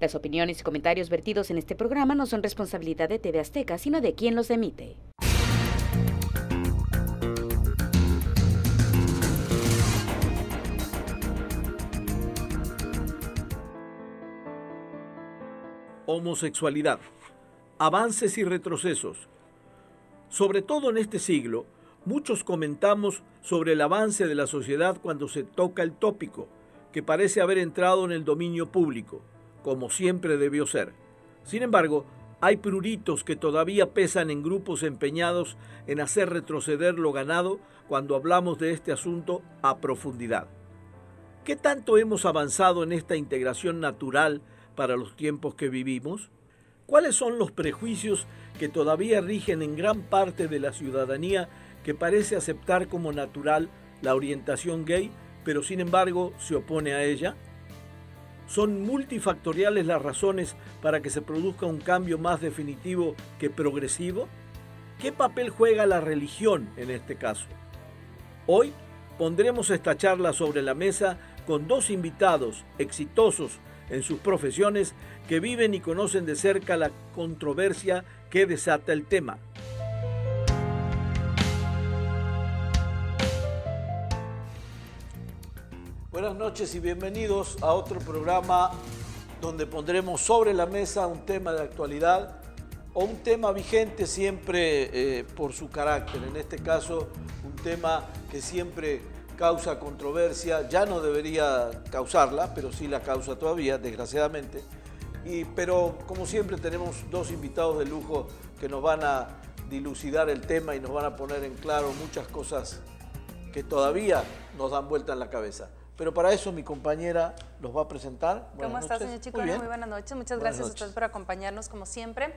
Las opiniones y comentarios vertidos en este programa no son responsabilidad de TV Azteca, sino de quien los emite. Homosexualidad. Avances y retrocesos. Sobre todo en este siglo, muchos comentamos sobre el avance de la sociedad cuando se toca el tópico, que parece haber entrado en el dominio público como siempre debió ser. Sin embargo, hay pruritos que todavía pesan en grupos empeñados en hacer retroceder lo ganado cuando hablamos de este asunto a profundidad. ¿Qué tanto hemos avanzado en esta integración natural para los tiempos que vivimos? ¿Cuáles son los prejuicios que todavía rigen en gran parte de la ciudadanía que parece aceptar como natural la orientación gay, pero sin embargo se opone a ella? Son multifactoriales las razones para que se produzca un cambio más definitivo que progresivo. ¿Qué papel juega la religión en este caso? Hoy pondremos esta charla sobre la mesa con dos invitados exitosos en sus profesiones que viven y conocen de cerca la controversia que desata el tema. Buenas noches y bienvenidos a otro programa donde pondremos sobre la mesa un tema de actualidad o un tema vigente siempre eh, por su carácter. En este caso, un tema que siempre causa controversia, ya no debería causarla, pero sí la causa todavía, desgraciadamente. pero como siempre tenemos dos invitados de lujo que nos van a dilucidar el tema y nos van a poner en claro muchas cosas que todavía nos dan vuelta en la cabeza pero para eso mi compañera los va a presentar. Buenas ¿Cómo noches. señor Muy, buenas noches. Muchas gracias a ustedes por acompañarnos como siempre.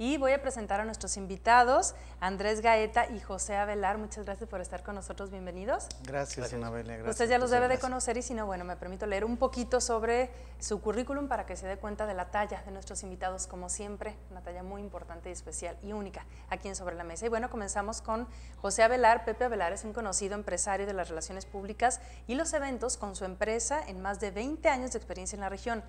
Y voy a presentar a nuestros invitados, Andrés Gaeta y José Abelar. Muchas gracias por estar con nosotros. Bienvenidos. Gracias, Gracias. Usted ya los debe de conocer y si no, bueno, me permito leer un poquito sobre su currículum para que se dé cuenta de la talla de nuestros invitados, como siempre, una talla muy importante y especial y única aquí en Sobre la Mesa. Y bueno, comenzamos con José Abelar. Pepe Abelar es un conocido empresario de las relaciones públicas y los eventos con su empresa en más de 20 años de experiencia en la región.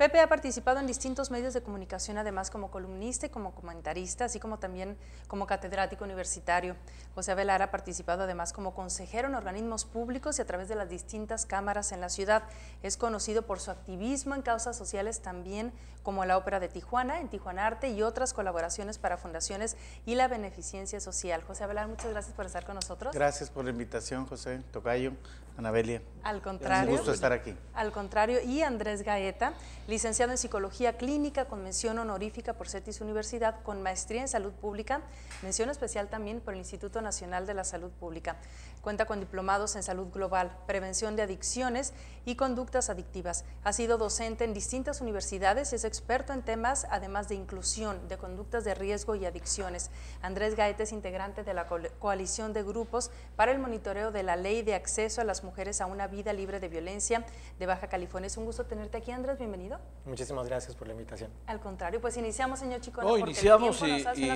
Pepe ha participado en distintos medios de comunicación, además como columnista y como comentarista, así como también como catedrático universitario. José Abelar ha participado además como consejero en organismos públicos y a través de las distintas cámaras en la ciudad. Es conocido por su activismo en causas sociales también como la Ópera de Tijuana, en Tijuana Arte y otras colaboraciones para fundaciones y la beneficencia social. José Abelar, muchas gracias por estar con nosotros. Gracias por la invitación, José Tocayo. Anabelia. Al contrario. estar aquí. Al contrario, y Andrés Gaeta, licenciado en Psicología Clínica con mención honorífica por CETIS Universidad, con maestría en Salud Pública, mención especial también por el Instituto Nacional de la Salud Pública. Cuenta con diplomados en salud global, prevención de adicciones y conductas adictivas. Ha sido docente en distintas universidades y es experto en temas además de inclusión, de conductas de riesgo y adicciones. Andrés Gaete es integrante de la coalición de grupos para el monitoreo de la ley de acceso a las mujeres a una vida libre de violencia de Baja California. Es un gusto tenerte aquí, Andrés. Bienvenido. Muchísimas gracias por la invitación. Al contrario, pues iniciamos, señor Chico. No, iniciamos y, y,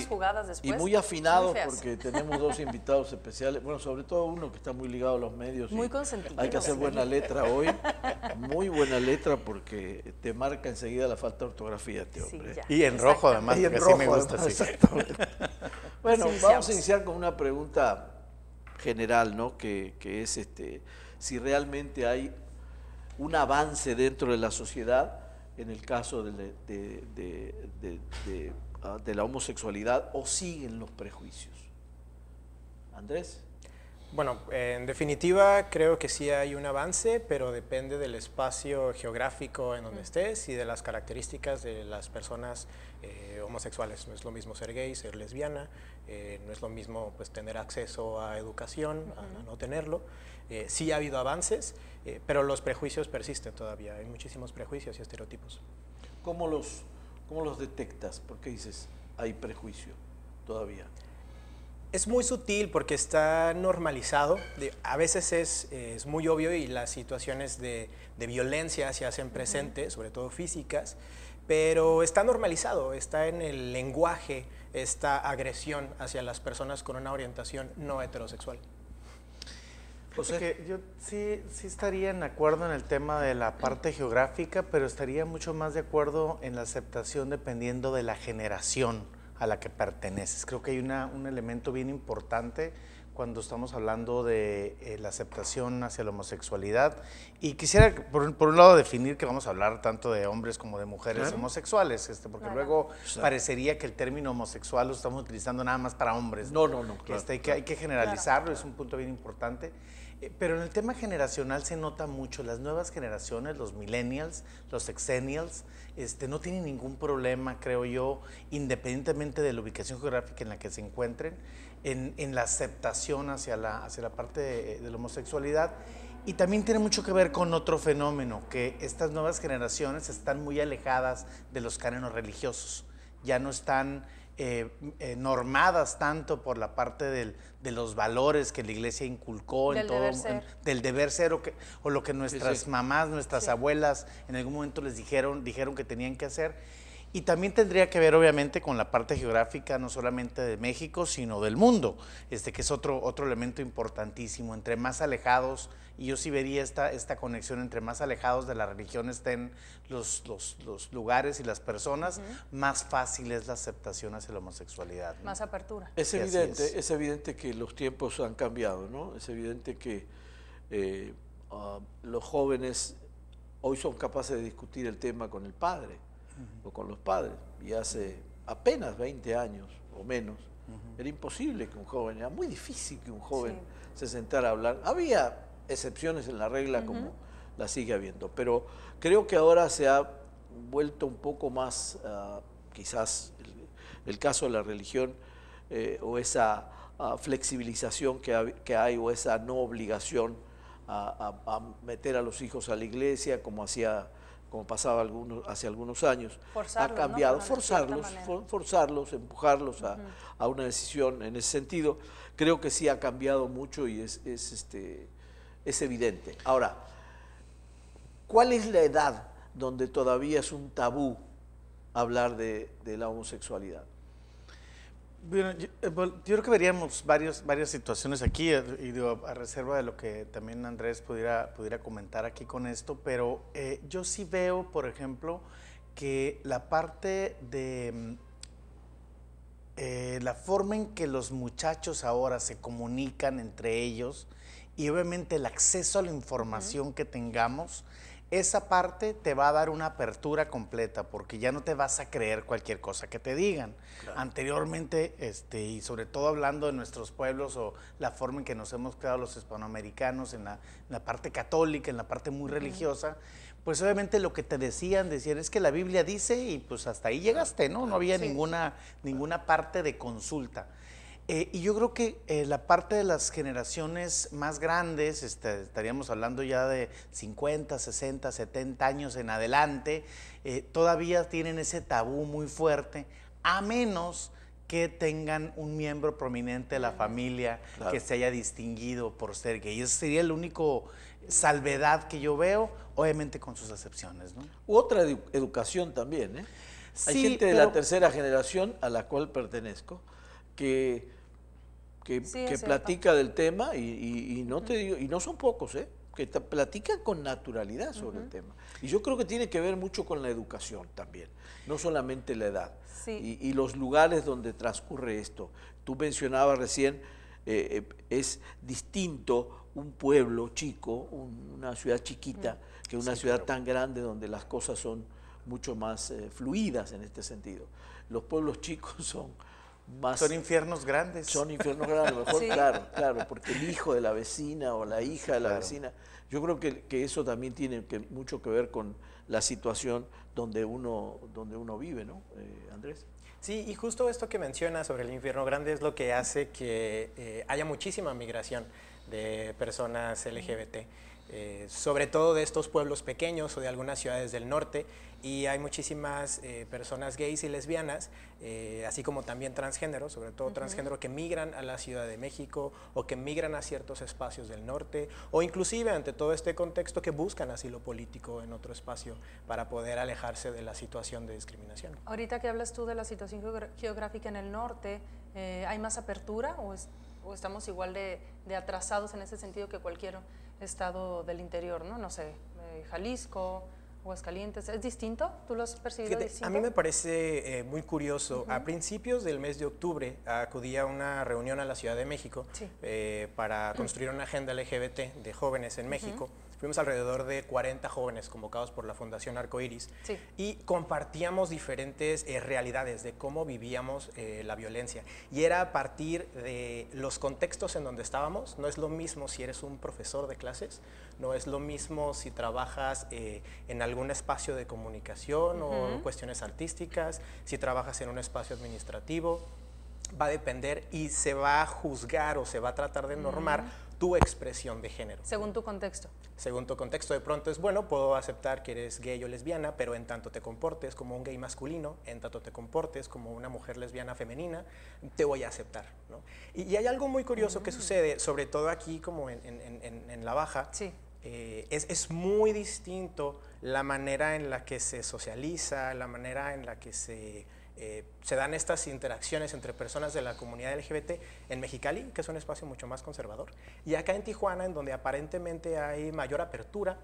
y muy afinado porque tenemos dos invitados especiales. Bueno, sobre todo uno que está muy ligado a los medios. Muy Hay que hacer buena letra hoy, muy buena letra porque te marca enseguida la falta de ortografía este hombre. y en rojo además, que sí me gusta. bueno, vamos a iniciar con una pregunta general, ¿no? Que, es este, si realmente hay un avance dentro de la sociedad en el caso ah, de, la homosexualidad o siguen los prejuicios. Andrés. Bueno, en definitiva creo que sí hay un avance, pero depende del espacio geográfico en donde estés y de las características de las personas eh, homosexuales. No es lo mismo ser gay, ser lesbiana, eh, no es lo mismo pues, tener acceso a educación, a, no tenerlo. Eh, sí ha habido avances, pero los prejuicios persisten todavía. Hay muchísimos prejuicios y estereotipos. ¿Cómo los, cómo los detectas? ¿Por qué dices hay prejuicio todavía? Es muy sutil porque está normalizado. A veces es, muy obvio y las situaciones de, violencia se hacen presentes, sobre todo físicas, pero está normalizado, está en el lenguaje esta agresión hacia las personas con una orientación no heterosexual. que yo sí, sí estaría en acuerdo en el tema de la parte geográfica, pero estaría mucho más de acuerdo en la aceptación dependiendo de la generación a la que perteneces. Creo que hay una, un elemento bien importante cuando estamos hablando de eh, la aceptación hacia la homosexualidad. Y quisiera, por, un lado, definir que vamos a hablar tanto de hombres como de mujeres homosexuales, este, porque luego parecería que el término homosexual lo estamos utilizando nada más para hombres. No, no, no. que este, hay que generalizarlo, es un punto bien importante. Eh, pero en el tema generacional se nota mucho. Las nuevas generaciones, los millennials, los exennials este, no tienen ningún problema, creo yo, independientemente de la ubicación geográfica en la que se encuentren, en, en la aceptación hacia la, hacia la parte de, de la homosexualidad. Y también tiene mucho que ver con otro fenómeno, que estas nuevas generaciones están muy alejadas de los cánones religiosos. Ya no están eh, eh, normadas tanto por la parte de los valores que la iglesia inculcó en todo del deber ser o, lo que nuestras mamás, nuestras abuelas en algún momento les dijeron, dijeron que tenían que hacer y también tendría que ver, obviamente, con la parte geográfica, no solamente de México, sino del mundo, este, que es otro, otro elemento importantísimo. Entre más alejados, y yo sí vería esta, esta conexión, entre más alejados de la religión estén los, los, lugares y las personas, más fácil es la aceptación hacia la homosexualidad. Más apertura. Es evidente, es. evidente que los tiempos han cambiado, ¿no? Es evidente que eh, ah, los jóvenes hoy son capaces de discutir el tema con el padre o con los padres. Y hace apenas 20 años o menos, era imposible que un joven, era muy difícil que un joven se sentara a hablar. Había excepciones en la regla como la sigue habiendo, pero creo que ahora se ha vuelto un poco más, ah, quizás el, caso de la religión eh, o esa ah, flexibilización que, hay o esa no obligación a, meter a los hijos a la iglesia, como hacía como pasaba algunos, hace algunos años, ha cambiado, forzarlos, forzarlos, empujarlos a, una decisión en ese sentido. Creo que sí ha cambiado mucho y es, este, es evidente. Ahora, ¿cuál es la edad donde todavía es un tabú hablar de la homosexualidad? Bueno, eh, yo, creo que veríamos varias situaciones aquí, eh, y a reserva de lo que también Andrés pudiera, comentar aquí con esto, pero eh, yo sí veo, por ejemplo, que la parte de mm, la forma en que los muchachos ahora se comunican entre ellos y obviamente el acceso a la información que tengamos esa parte te va a dar una apertura completa porque ya no te vas a creer cualquier cosa que te digan. Anteriormente, este, y sobre todo hablando de nuestros pueblos o la forma en que nos hemos creado los hispanoamericanos en la, parte católica, en la parte muy religiosa, pues obviamente lo que te decían, decían es que la Biblia dice y pues hasta ahí llegaste, ¿no? No había ninguna, ninguna parte de consulta. Eh, y yo creo que eh, la parte de las generaciones más grandes, este, estaríamos hablando ya de 50, 60, 70 años en adelante, eh, todavía tienen ese tabú muy fuerte, a menos que tengan un miembro prominente de la familia que se haya distinguido por ser gay. Ese sería el único salvedad que yo veo, obviamente con sus excepciones. otra educación también, ¿eh? Hay gente de la tercera generación a la cual pertenezco que, que, platica del tema y, no te y no son pocos, ¿eh? que platican con naturalidad sobre el tema. Y yo creo que tiene que ver mucho con la educación también, no solamente la edad, y, los lugares donde transcurre esto. Tú mencionabas recién, eh, eh, es distinto un pueblo chico, una ciudad chiquita, que una ciudad tan grande donde las cosas son mucho más eh, fluidas en este sentido. Los pueblos chicos son son infiernos grandes. Son infiernos grandes, mejor, claro, claro, porque el hijo de la vecina o la hija de la vecina. Yo creo que, eso también tiene mucho que ver con la situación donde uno, donde uno vive, ¿no, eh, Andrés? Sí, y justo esto que mencionas sobre el infierno grande es lo que hace que eh, haya muchísima migración de personas LGBT. Eh, sobre todo de estos pueblos pequeños o de algunas ciudades del norte, y hay muchísimas eh, personas gays y lesbianas, eh, así como también transgénero, sobre todo transgénero, que migran a la Ciudad de México o que migran a ciertos espacios del norte, o inclusive ante todo este contexto que buscan asilo político en otro espacio para poder alejarse de la situación de discriminación. Ahorita que hablas tú de la situación geográfica en el norte, ¿hay más apertura o, estamos igual de, atrasados en ese sentido que cualquiera estado del interior, ¿no? No sé, eh, Jalisco, Aguascalientes, ¿es distinto? ¿Tú lo has percibido distinto? A mí me parece eh, muy curioso. A principios del mes de octubre acudí a una reunión a la Ciudad de México eh, para construir una agenda LGBT de jóvenes en México. Fuimos alrededor de 40 jóvenes convocados por la Fundación Arcoiris y compartíamos diferentes eh, realidades de cómo vivíamos eh, la violencia. Y era a partir de los contextos en donde estábamos. No es lo mismo si eres un profesor de clases, no es lo mismo si trabajas eh, en algún espacio de comunicación o cuestiones artísticas, si trabajas en un espacio administrativo va a depender y se va a juzgar o se va a tratar de normar mm tu expresión de género. Según tu contexto. Según tu contexto, de pronto es bueno, puedo aceptar que eres gay o lesbiana, pero en tanto te comportes como un gay masculino, en tanto te comportes como una mujer lesbiana femenina, te voy a aceptar. Y, hay algo muy curioso que mm. sucede, sobre todo aquí como en, la baja. Sí. Eh, es, muy distinto la manera en la que se socializa, la manera en la que se eh, se dan estas interacciones entre personas de la comunidad LGBT en Mexicali, que es un espacio mucho más conservador, y acá en Tijuana, en donde aparentemente hay mayor apertura.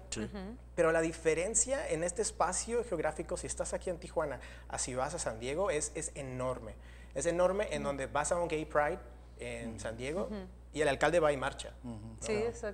Pero la diferencia en este espacio geográfico, si estás aquí en Tijuana, así si vas a San Diego, es, es enorme. Es enorme en donde vas a un gay pride en San Diego y el alcalde va y marcha.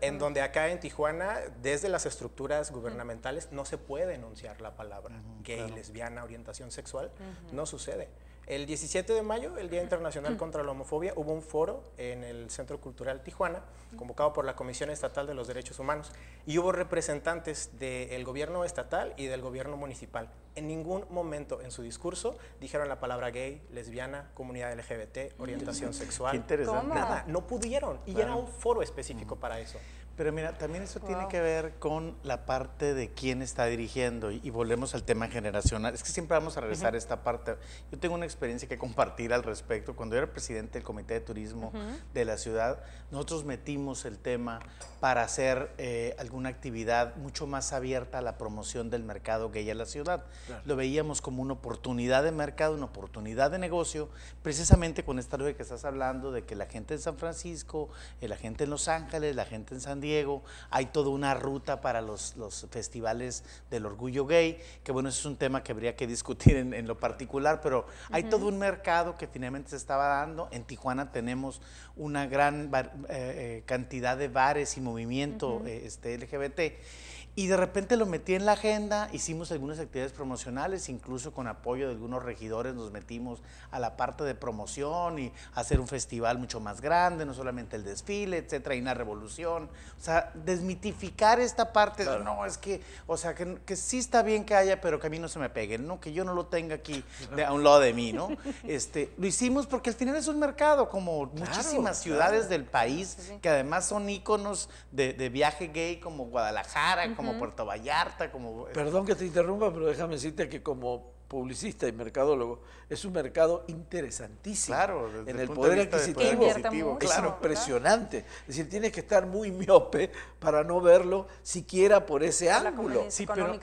En donde acá en Tijuana, desde las estructuras gubernamentales, no se puede enunciar la palabra gay, lesbiana, orientación sexual, no sucede. El 17 de mayo, el Día Internacional contra la Homofobia, hubo un foro en el Centro Cultural Tijuana, convocado por la Comisión Estatal de los Derechos Humanos, y hubo representantes del gobierno estatal y del gobierno municipal. En ningún momento en su discurso dijeron la palabra gay, lesbiana, comunidad LGBT, orientación sexual. Nada, no pudieron. Y era un foro específico para eso. Pero mira, también eso tiene que ver con la parte de quién está dirigiendo y, volvemos al tema generacional. Es que siempre vamos a regresar a esta parte. Yo tengo una experiencia que compartir al respecto. Cuando yo era presidente del Comité de Turismo de la ciudad, nosotros metimos el tema para hacer eh, alguna actividad mucho más abierta a la promoción del mercado que haya en la ciudad. Lo veíamos como una oportunidad de mercado, una oportunidad de negocio, precisamente con esta de que estás hablando de que la gente en San Francisco, eh, la gente en Los Ángeles, la gente en San Diego, hay toda una ruta para los, festivales del orgullo gay, que bueno, eso es un tema que habría que discutir en, lo particular, pero hay todo un mercado que finalmente se estaba dando. En Tijuana tenemos una gran eh, eh, cantidad de bares y movimiento eh, este, LGBT. Y de repente lo metí en la agenda, hicimos algunas actividades promocionales, incluso con apoyo de algunos regidores nos metimos a la parte de promoción y hacer un festival mucho más grande, no solamente el desfile, etcétera, y una revolución. O sea, desmitificar esta parte de, no, es que, o sea, que, sí está bien que haya, pero que a mí no se me peguen, ¿no? Que yo no lo tenga aquí a un lado de mí, ¿no? Este, lo hicimos porque al final es un mercado, como muchísimas ciudades del país, que además son íconos de, de, viaje gay, como Guadalajara, como como Puerto Vallarta, como... Perdón que te interrumpa, pero déjame decirte que como publicista y mercadólogo, es un mercado interesantísimo. Claro, en el, poder, adquisitivo, es claro. impresionante. Es decir, tienes que estar muy miope para no verlo siquiera por ese ángulo. Sí, pero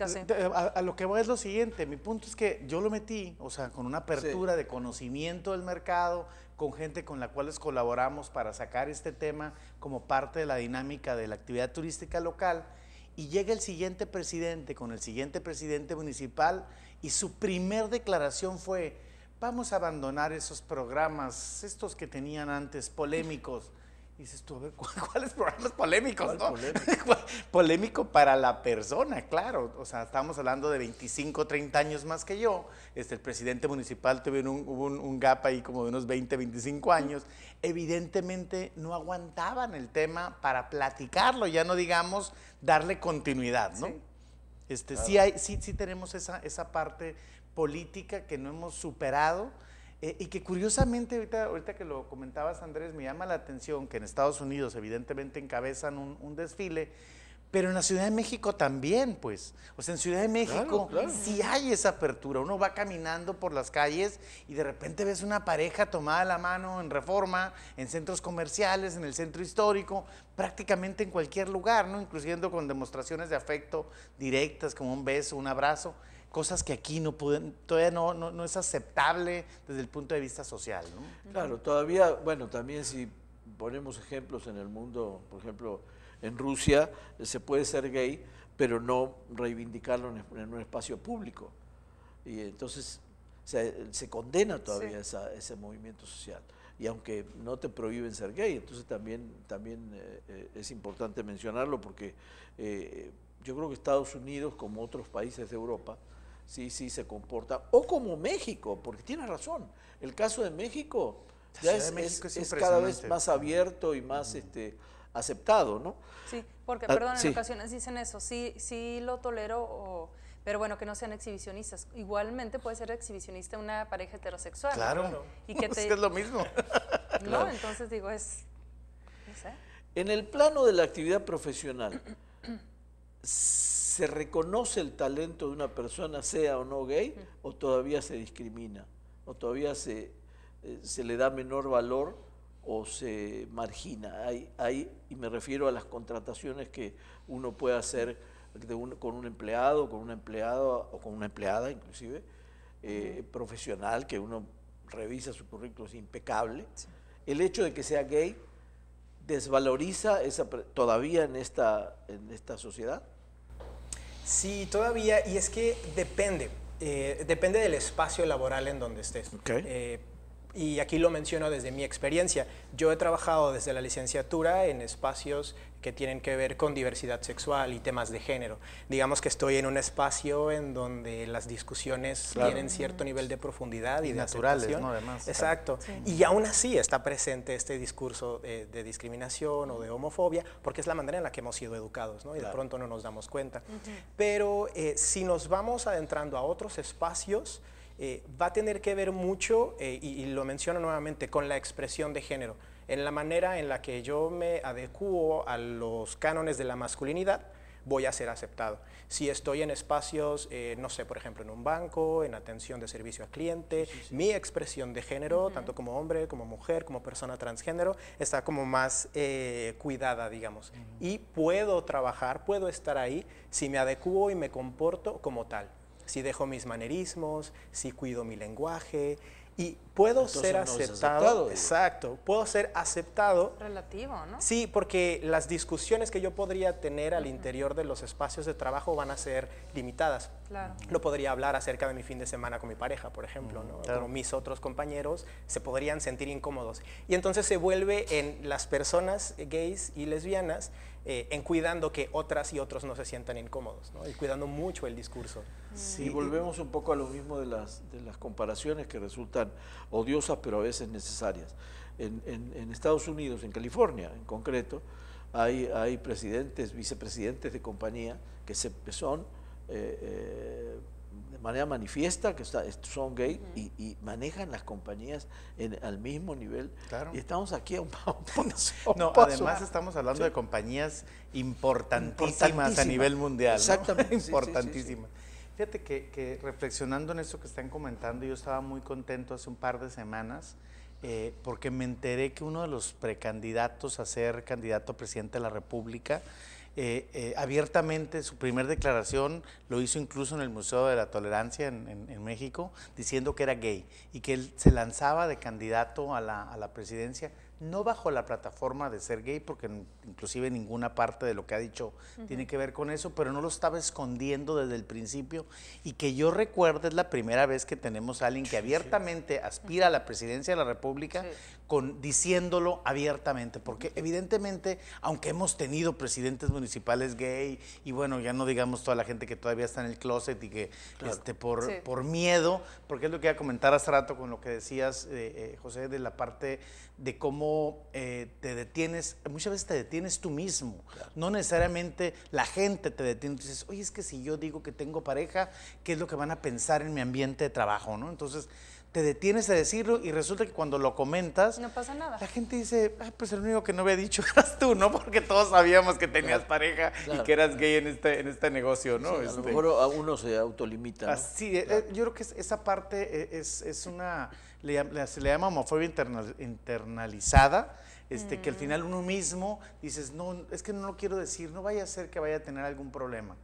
A, lo que voy es lo siguiente, mi punto es que yo lo metí, o sea, con una apertura de conocimiento del mercado, con gente con la cual colaboramos para sacar este tema como parte de la dinámica de la actividad turística local y llega el siguiente presidente con el siguiente presidente municipal y su primer declaración fue, vamos a abandonar esos programas, estos que tenían antes polémicos y dices tú, a ver, ¿cuáles programas polémicos? ¿no? Polémico? para la persona, claro. O sea, estamos hablando de 25, 30 años más que yo. Este, el presidente municipal tuvo un, un, gap ahí como de unos 20, 25 años. Evidentemente no aguantaban el tema para platicarlo, ya no digamos darle continuidad, ¿no? Sí, este, sí, hay, sí, sí tenemos esa, esa parte política que no hemos superado eh, y que curiosamente, ahorita, que lo comentabas Andrés, me llama la atención que en Estados Unidos evidentemente encabezan un, desfile, pero en la Ciudad de México también, pues. O sea, en Ciudad de México sí hay esa apertura. Uno va caminando por las calles y de repente ves una pareja tomada la mano en reforma, en centros comerciales, en el centro histórico, prácticamente en cualquier lugar, ¿no? Incluyendo con demostraciones de afecto directas, como un beso, un abrazo cosas que aquí no pueden, todavía no, no, es aceptable desde el punto de vista social. Claro, todavía, bueno, también si ponemos ejemplos en el mundo, por ejemplo, en Rusia se puede ser gay, pero no reivindicarlo en, un espacio público. Y entonces se, condena todavía ese movimiento social. Y aunque no te prohíben ser gay, entonces también, también eh, eh, es importante mencionarlo porque eh, yo creo que Estados Unidos, como otros países de Europa, sí, sí se comporta. O como México, porque tiene razón, el caso de México ya es, cada vez más abierto y más este, aceptado, ¿no? Sí, porque, ah, perdón, en ocasiones dicen eso, sí, sí lo tolero, pero bueno, que no sean exhibicionistas. Igualmente puede ser exhibicionista una pareja heterosexual. Claro, y es, es lo mismo. no, entonces digo, es... En el plano de la actividad profesional, ¿Se reconoce el talento de una persona, sea o no gay, o todavía se discrimina? ¿O todavía se, eh, se le da menor valor o se margina? Hay, hay, y me refiero a las contrataciones que uno puede hacer de con un empleado, con una empleada o con una empleada inclusive, eh, profesional, que uno revisa su currículum, es impecable. El hecho de que sea gay desvaloriza esa, todavía en esta, en esta sociedad? Sí, todavía, y es que depende, eh, depende del espacio laboral en donde estés. Eh, y aquí lo menciono desde mi experiencia. Yo he trabajado desde la licenciatura en espacios que tienen que ver con diversidad sexual y temas de género. Digamos que estoy en un espacio en donde las discusiones tienen cierto mm. nivel de profundidad y, de naturales, ¿no? Además, Exacto. Y aún así está presente este discurso de, discriminación o de homofobia, porque es la manera en la que hemos sido educados, ¿no? Y de pronto no nos damos cuenta. Pero eh, si nos vamos adentrando a otros espacios, eh, va a tener que ver mucho, eh, y, lo menciono nuevamente, con la expresión de género, en la manera en la que yo me adecuo a los cánones de la masculinidad voy a ser aceptado. Si estoy en espacios, eh, no sé, por ejemplo, en un banco, en atención de servicio al cliente, mi expresión de género, tanto como hombre, como mujer, como persona transgénero, está como más cuidada, digamos. Y puedo trabajar, puedo estar ahí si me adecuo y me comporto como tal si dejo mis manerismos, si cuido mi lenguaje y puedo ser aceptado, exacto, puedo ser aceptado. Relativo, ¿no? Sí, porque las discusiones que yo podría tener al interior de los espacios de trabajo van a ser limitadas. Claro. No podría hablar acerca de mi fin de semana con mi pareja, por ejemplo, ¿no? mis otros compañeros se podrían sentir incómodos. Y entonces se vuelve en las personas gays y lesbianas eh, en cuidando que otras y otros no se sientan incómodos, y cuidando mucho el discurso. Si sí, volvemos un poco a lo mismo de las, de las comparaciones que resultan odiosas pero a veces necesarias. En, en, Estados Unidos, en California en concreto, hay, hay presidentes, vicepresidentes de compañía que se, son eh, eh, manera manifiesta que está, son gay y, manejan las compañías al mismo nivel. Y estamos aquí a un, a No, además estamos hablando de compañías importantísimas, a nivel mundial. Exactamente. importantísimas. Fíjate que, reflexionando en eso que están comentando, yo estaba muy contento hace un par de semanas eh, porque me enteré que uno de los precandidatos a ser candidato a presidente de la República eh, eh, abiertamente su primer declaración, lo hizo incluso en el Museo de la Tolerancia en, en México, diciendo que era gay y que él se lanzaba de candidato a la, a la presidencia no bajo la plataforma de ser gay, porque inclusive ninguna parte de lo que ha dicho tiene que ver con eso, pero no lo estaba escondiendo desde el principio. Y que yo recuerde, es la primera vez que tenemos a alguien que abiertamente aspira a la presidencia de la República con, diciéndolo abiertamente, porque evidentemente, aunque hemos tenido presidentes municipales gay, y bueno, ya no digamos toda la gente que todavía está en el closet y que este, por, por miedo, porque es lo que iba a comentar hace rato con lo que decías, eh, eh, José, de la parte de cómo eh, te detienes, muchas veces te detienes tú mismo, no necesariamente la gente te detiene, dices, oye, es que si yo digo que tengo pareja, ¿qué es lo que van a pensar en mi ambiente de trabajo? ¿no? Entonces, te detienes a decirlo y resulta que cuando lo comentas... No pasa nada. La gente dice, ah, pues el único que no había dicho eras tú, ¿no? Porque todos sabíamos que tenías pareja y que eras gay en este, en este negocio, ¿no? a lo este mejor a uno se autolimita. Ah, sí, eh, eh, yo creo que esa parte es, es una se le llama homofobia internalizada, este, que al mm. final uno mismo dices, no, es que no lo quiero decir, no vaya a ser que vaya a tener algún problema.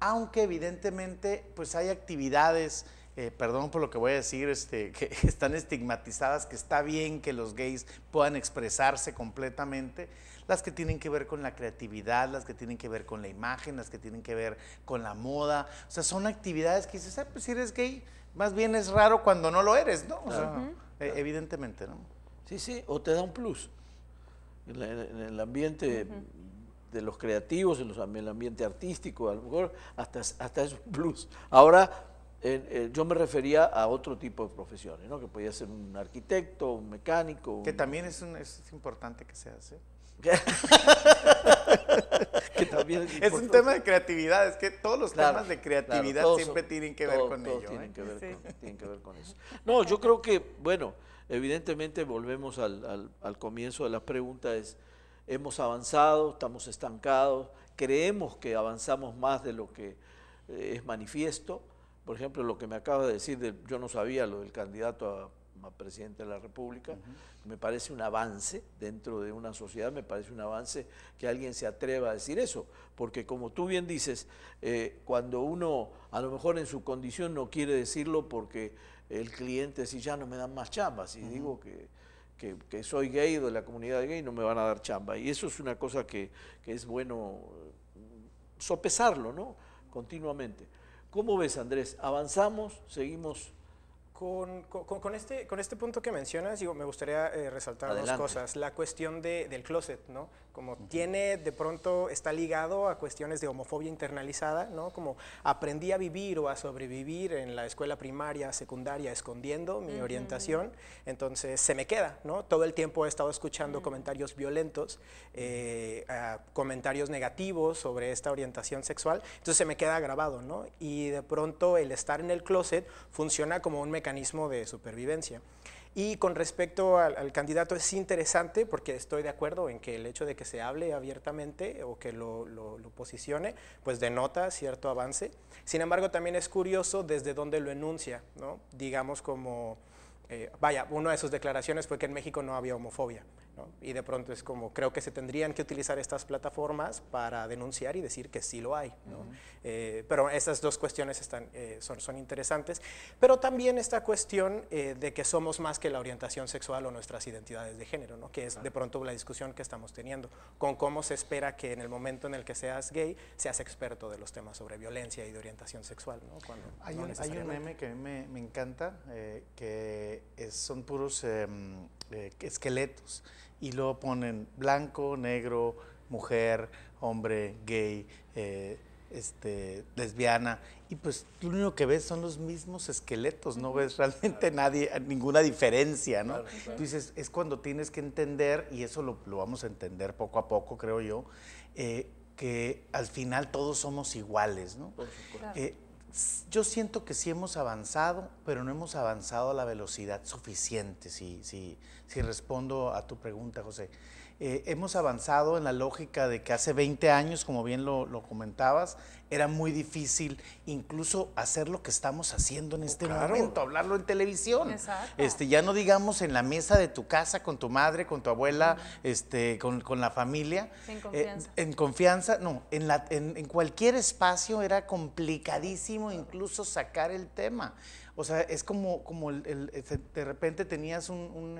Aunque evidentemente, pues hay actividades, eh, perdón por lo que voy a decir, este, que están estigmatizadas, que está bien que los gays puedan expresarse completamente, las que tienen que ver con la creatividad, las que tienen que ver con la imagen, las que tienen que ver con la moda, o sea, son actividades que dices, ah, pues si eres gay, más bien es raro cuando no lo eres, ¿no? E- evidentemente, ¿no? Sí, sí, o te da un plus. En, el ambiente de los creativos, en, el ambiente artístico, a lo mejor hasta, hasta es un plus. Ahora, eh, yo me refería a otro tipo de profesiones, ¿no? Que podía ser un arquitecto, un mecánico. Que también es, es importante que se hace. ¿eh? es, un tema de creatividad, es que todos los temas de creatividad siempre tienen que ver con ello. ¿eh? tienen, que ver con, eso. No, yo creo que, bueno, evidentemente volvemos al, comienzo de la pregunta, es, hemos avanzado, estamos estancados, creemos que avanzamos más de lo que eh, es manifiesto. Por ejemplo, lo que me acaba de decir, yo no sabía lo del candidato a presidente de la República. Me parece un avance dentro de una sociedad, me parece un avance que alguien se atreva a decir eso, porque como tú bien dices, eh, cuando uno a lo mejor en su condición no quiere decirlo porque el cliente si ya no me dan más chambas, si digo que, que, soy gay de la comunidad gay no me van a dar chamba. Y eso es una cosa que, que es bueno mm, sopesarlo, ¿no? Continuamente. ¿Cómo ves, Andrés? ¿Avanzamos? ¿Seguimos con, este, con este punto que mencionas, digo, me gustaría eh, resaltar dos cosas. La cuestión del closet, ¿no? como tiene de pronto está ligado a cuestiones de homofobia internalizada, ¿no? Como aprendí a vivir o a sobrevivir en la escuela primaria, secundaria, escondiendo mi orientación, entonces se me queda, ¿no? Todo el tiempo he estado escuchando mm. comentarios violentos, eh, comentarios negativos sobre esta orientación sexual, entonces se me queda grabado, ¿no? Y de pronto el estar en el closet funciona como un mecanismo de supervivencia. Y con respecto al, candidato, es interesante porque estoy de acuerdo en que el hecho de que se hable abiertamente o que lo, posicione, pues denota cierto avance. Sin embargo, también es curioso desde dónde lo enuncia, ¿no? digamos como... Eh, vaya, una de sus declaraciones fue que en México no había homofobia. Y de pronto es como, creo que se tendrían que utilizar estas plataformas para denunciar y decir que sí lo hay. ¿no? Eh, pero estas dos cuestiones están, eh, son, son, interesantes. Pero también esta cuestión eh, de que somos más que la orientación sexual o nuestras identidades de género, ¿no? que es de pronto la discusión que estamos teniendo, con cómo se espera que en el momento en el que seas gay seas experto de los temas sobre violencia y de orientación sexual. ¿no? hay, un, meme que a mí me, me encanta, que son puros em, esqueletos y luego ponen blanco, negro, mujer, hombre, gay, eh, este, lesbiana, y pues tú lo único que ves son los mismos esqueletos, no ves realmente nadie, ninguna diferencia, ¿no? Tú es cuando tienes que entender, y eso lo, vamos a entender poco a poco, creo yo, eh, que al final todos somos iguales, ¿no? yo siento que sí hemos avanzado, pero no hemos avanzado a la velocidad suficiente, si, si, si respondo a tu pregunta, José. Eh, hemos avanzado en la lógica de que hace 20 años, como bien lo, comentabas, era muy difícil incluso hacer lo que estamos haciendo en oh, este momento, hablarlo en televisión. Este, ya no digamos en la mesa de tu casa, con tu madre, con tu abuela, este, con, la familia. En eh, confianza. en confianza, no, en, la, en cualquier espacio era complicadísimo incluso sacar el tema. O sea, es como, de repente tenías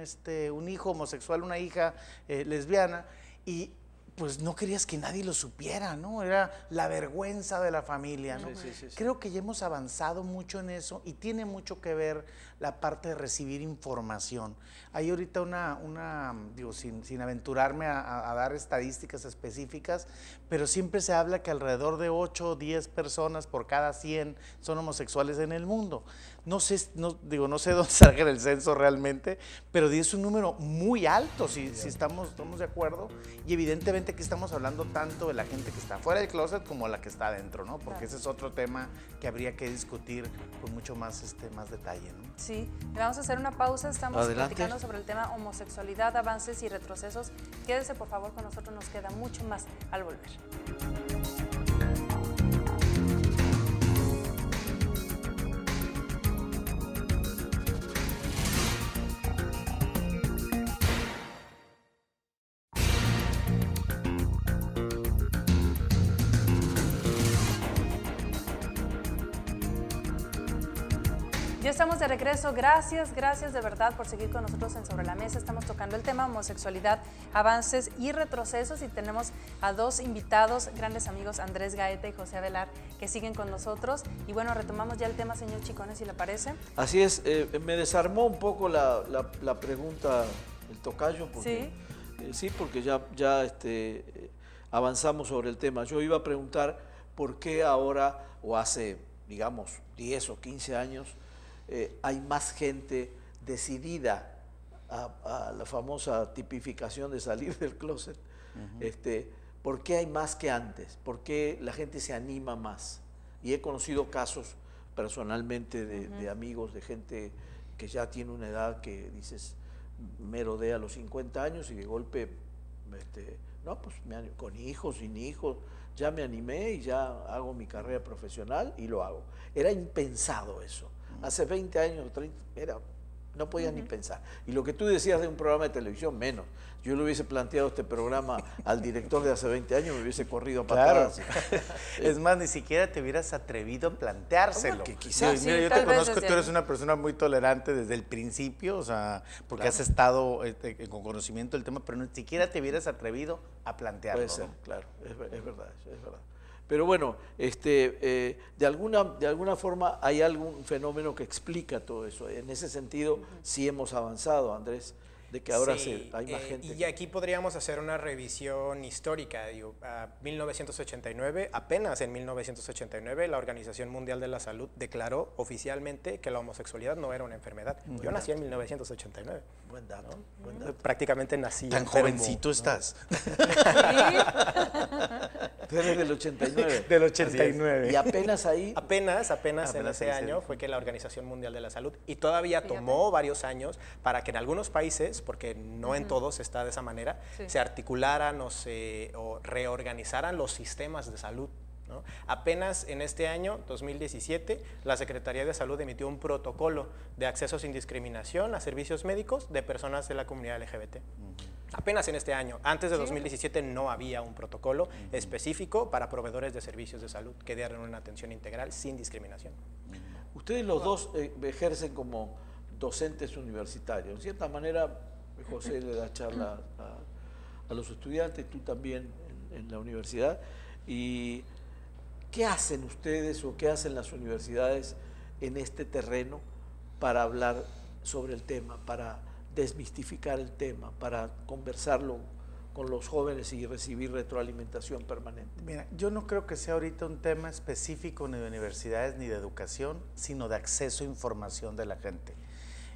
este, un, hijo homosexual, una hija eh, lesbiana, y pues no querías que nadie lo supiera, ¿no? Era la vergüenza de la familia, ¿no? Creo que ya hemos avanzado mucho en eso y tiene mucho que ver la parte de recibir información. Hay ahorita una, digo, sin, aventurarme a, a, dar estadísticas específicas, pero siempre se habla que alrededor de 8 o 10 personas por cada 100 son homosexuales en el mundo no sé, no, digo, no sé dónde salga el censo realmente, pero es un número muy alto, si, estamos, estamos, de acuerdo. Y evidentemente que estamos hablando tanto de la gente que está fuera del closet como la que está adentro, ¿no? Porque ese es otro tema que habría que discutir con mucho más, este, más detalle, Sí, vamos a hacer una pausa, estamos platicando sobre el tema homosexualidad, avances y retrocesos. Quédense por favor con nosotros, nos queda mucho más al volver. estamos de regreso. Gracias, gracias de verdad por seguir con nosotros en Sobre la Mesa. Estamos tocando el tema homosexualidad, avances y retrocesos y tenemos a dos invitados, grandes amigos, Andrés Gaeta y José Avelar, que siguen con nosotros. Y bueno, retomamos ya el tema, señor Chicones, si le parece. Así es, eh, me desarmó un poco la, pregunta, el tocayo, porque, ¿Sí? Eh, sí, porque ya, ya este, avanzamos sobre el tema. Yo iba a preguntar por qué ahora o hace digamos, 10 o 15 años, eh, hay más gente decidida a, la famosa tipificación de salir del closet. este, ¿Por qué hay más que antes? ¿Por qué la gente se anima más? Y he conocido casos personalmente de, amigos, de gente que ya tiene una edad que dices, merodea los 50 años y de golpe, este, no, pues con hijos, sin hijos, ya me animé y ya hago mi carrera profesional y lo hago. Era impensado eso. Hace 20 años, 30, era, no podía ni pensar. Y lo que tú decías de un programa de televisión, menos. Yo le hubiese planteado este programa al director de hace 20 años, me hubiese corrido a patadas. es más, ni siquiera te hubieras atrevido a planteárselo. quizás. yo te conozco, tú eres una persona muy tolerante desde el principio, o sea, porque has estado este, con conocimiento del tema, pero ni siquiera te hubieras atrevido a plantearlo. ser, claro, es verdad, es verdad. Pero bueno, este, eh, de, alguna, de alguna forma hay algún fenómeno que explica todo eso. En ese sentido, sí hemos avanzado, Andrés, de que ahora sí, hay más eh, gente. Y aquí podríamos hacer una revisión histórica. Digo, 1989, apenas en 1989, la Organización Mundial de la Salud declaró oficialmente que la homosexualidad no era una enfermedad. Yo nací en 1989. Prácticamente nací. Tan jovencito estás. desde eres del 89. Del 89. Y apenas ahí. Apenas, apenas, en ese año fue que la Organización Mundial de la Salud, y todavía tomó varios años para que en algunos países, porque no en todos está de esa manera, se articularan o, se, o reorganizaran los sistemas de salud Apenas en este año, 2017, la Secretaría de Salud emitió un protocolo de acceso sin discriminación a servicios médicos de personas de la comunidad LGBT. Apenas en este año, antes de 2017 no había un protocolo específico para proveedores de servicios de salud que dieran una atención integral sin discriminación. Ustedes los dos eh, ejercen como docentes universitarios. En cierta manera, José le da charla a, los estudiantes, tú también en la universidad, y ¿Qué hacen ustedes o qué hacen las universidades en este terreno para hablar sobre el tema, para desmistificar el tema, para conversarlo con los jóvenes y recibir retroalimentación permanente? Mira, yo no creo que sea ahorita un tema específico ni de universidades ni de educación, sino de acceso a información de la gente.